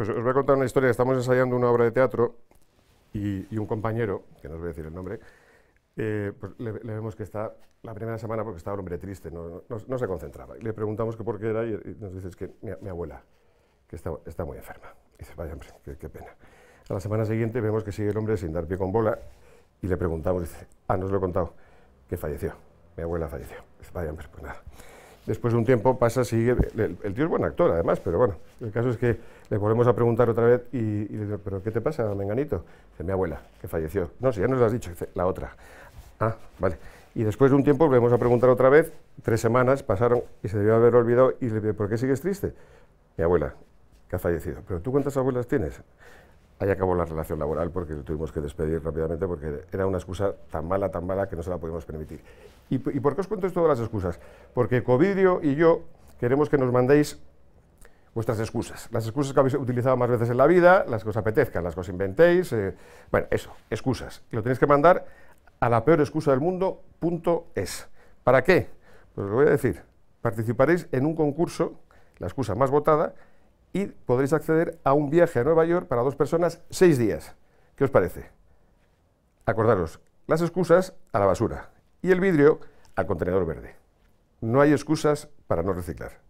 Pues os voy a contar una historia. Estamos ensayando una obra de teatro y, un compañero, que no os voy a decir el nombre, eh, pues le, vemos que está la primera semana porque estaba el hombre triste, no, se concentraba. Y le preguntamos que por qué era y, nos dice es que mi, abuela, que está, muy enferma. Y dice, vaya hombre, qué, pena. A la semana siguiente vemos que sigue el hombre sin dar pie con bola y le preguntamos, dice, ah, no os lo he contado, que falleció, mi abuela falleció. dice, vaya hombre, pues nada después de un tiempo pasa, sigue, el, tío es buen actor además, pero bueno, el caso es que le volvemos a preguntar otra vez y, le digo, ¿pero qué te pasa, Menganito? Dice, mi abuela, que falleció. No, si ya nos lo has dicho, dice, la otra. Ah, vale. Y después de un tiempo volvemos a preguntar otra vez, tres semanas pasaron y se debió haber olvidado y le digo, ¿por qué sigues triste? Mi abuela, que ha fallecido. ¿Pero tú cuántas abuelas tienes? ahí acabó la relación laboral porque tuvimos que despedir rápidamente porque era una excusa tan mala, tan mala que no se la podíamos permitir. ¿Y, por qué os cuento esto las excusas? Porque Covidio y yo queremos que nos mandéis vuestras excusas, las excusas que habéis utilizado más veces en la vida, las que os apetezcan, las que os inventéis, eh, bueno, eso, excusas. Y lo tenéis que mandar a la peor excusa del mundo, es. ¿Para qué? Pues os lo voy a decir, participaréis en un concurso, la excusa más votada, y podréis acceder a un viaje a Nueva York para dos personas seis días. ¿Qué os parece? Acordaros, las excusas a la basura y el vidrio al contenedor verde. No hay excusas para no reciclar.